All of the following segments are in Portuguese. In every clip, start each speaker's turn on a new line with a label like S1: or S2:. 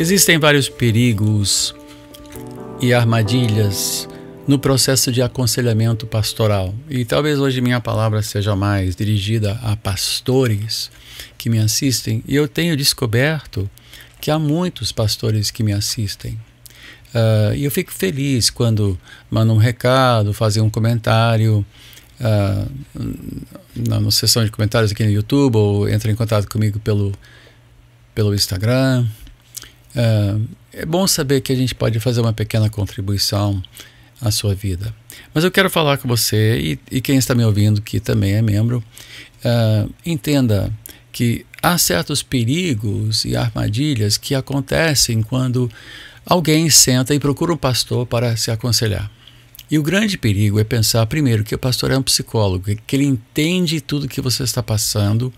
S1: Existem vários perigos e armadilhas no processo de aconselhamento pastoral. E talvez hoje minha palavra seja mais dirigida a pastores que me assistem, e eu tenho descoberto que há muitos pastores que me assistem. Uh, e eu fico feliz quando mandam um recado, fazem um comentário uh, na, na, de comentários aqui no YouTube ou entram em contato comigo pelo, pelo Instagram. Uh, é bom saber que a gente pode fazer uma pequena contribuição à sua vida. Mas eu quero falar com você e, e quem está me ouvindo, que também é membro, entenda que há certos perigos e armadilhas que acontecem quando alguém senta e procura o pastor para se aconselhar. E o grande perigo é pensar, primeiro, que o pastor é um psicólogo, que ele entende tudo que você está passando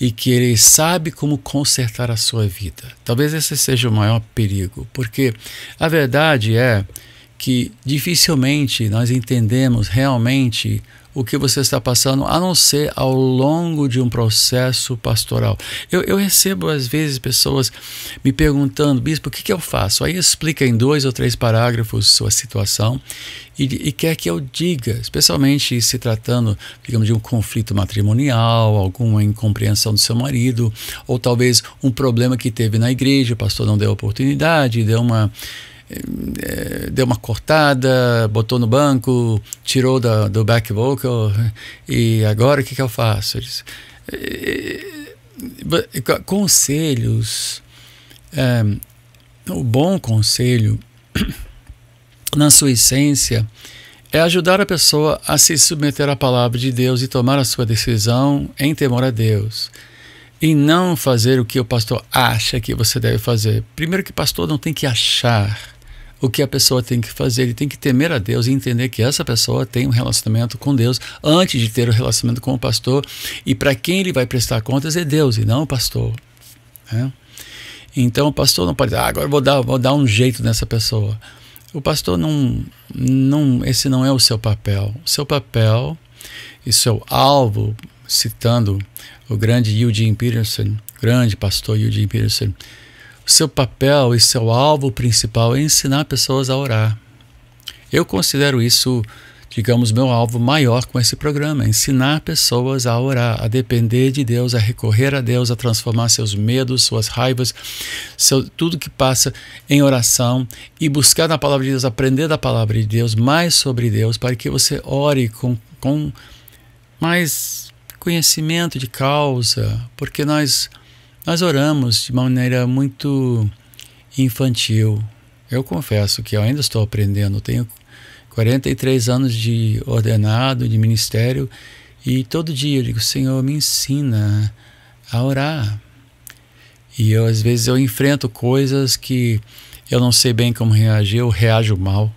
S1: e que ele sabe como consertar a sua vida. Talvez esse seja o maior perigo, porque a verdade é que dificilmente nós entendemos realmente o que você está passando, a não ser ao longo de um processo pastoral. Eu, eu recebo, às vezes, pessoas me perguntando, bispo, o que, que eu faço? Aí explica em dois ou três parágrafos sua situação e, e, quer que eu diga, especialmente se tratando, digamos, de um conflito matrimonial, alguma incompreensão do seu marido, ou talvez um problema que teve na igreja, o pastor não deu oportunidade, deu uma deu uma cortada, botou no banco, tirou da, do back vocal e agora o que, que eu faço? Eu disse, eh, eh, eh, conselhos, é, o bom conselho, na sua essência, é ajudar a pessoa a se submeter à palavra de Deus e tomar a sua decisão em temor a Deus. E não fazer o que o pastor acha que você deve fazer. Primeiro, que pastor não tem que achar o que a pessoa tem que fazer. Ele tem que temer a Deus e entender que essa pessoa tem um relacionamento com Deus antes de ter o um relacionamento com o pastor. E para quem ele vai prestar contas é Deus e não o pastor. Né? Então o pastor não pode ah, agora vou dar, vou dar um jeito nessa pessoa. O pastor não, não. Esse não é o seu papel. O seu papel e seu alvo, citando o grande Eugene Peterson, grande pastor Eugene Peterson, seu papel e seu alvo principal é ensinar pessoas a orar. Eu considero isso, digamos, meu alvo maior com esse programa: ensinar pessoas a orar, a depender de Deus, a recorrer a Deus, a transformar seus medos, suas raivas, seu, tudo que passa em oração e buscar na palavra de Deus, aprender da palavra de Deus, mais sobre Deus, para que você ore com, com mais conhecimento de causa, porque nós nós oramos de uma maneira muito infantil. Eu confesso que eu ainda estou aprendendo. Tenho 43 anos de ordenado, de ministério, e todo dia eu digo: Senhor, me ensina a orar. E eu, às vezes eu enfrento coisas que eu não sei bem como reagir, eu reajo mal.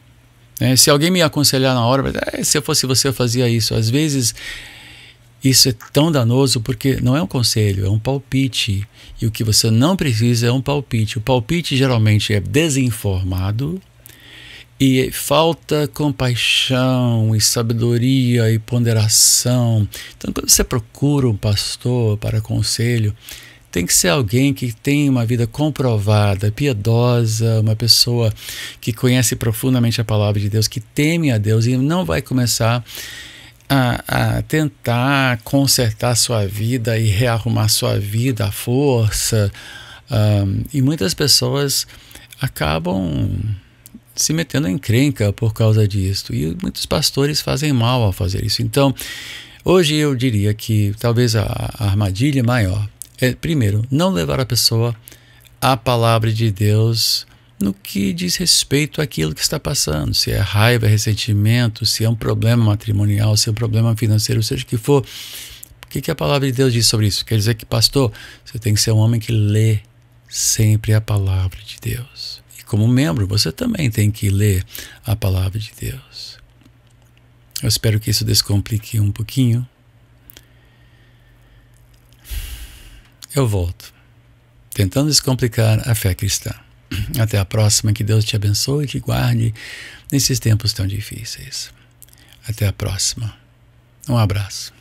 S1: Né? Se alguém me aconselhar na hora, é, se eu fosse você, eu fazia isso. Às vezes isso é tão danoso porque não é um conselho, é um palpite. E o que você não precisa é um palpite. O palpite geralmente é desinformado e falta compaixão e sabedoria e ponderação. Então, quando você procura um pastor para conselho, tem que ser alguém que tem uma vida comprovada, piedosa, uma pessoa que conhece profundamente a palavra de Deus, que teme a Deus e não vai começar a, a tentar consertar sua vida e rearrumar sua vida à força. Um, e muitas pessoas acabam se metendo em crenca por causa disso. E muitos pastores fazem mal ao fazer isso. Então, hoje eu diria que talvez a, a armadilha maior é, primeiro, não levar a pessoa à palavra de Deus no que diz respeito àquilo que está passando, se é raiva, é ressentimento, se é um problema matrimonial, se é um problema financeiro, seja o que for. O que, que a palavra de Deus diz sobre isso? Quer dizer que, pastor, você tem que ser um homem que lê sempre a palavra de Deus. E como membro, você também tem que ler a palavra de Deus. Eu espero que isso descomplique um pouquinho. Eu volto, tentando descomplicar a fé cristã. Até a próxima. Que Deus te abençoe e te guarde nesses tempos tão difíceis. Até a próxima. Um abraço.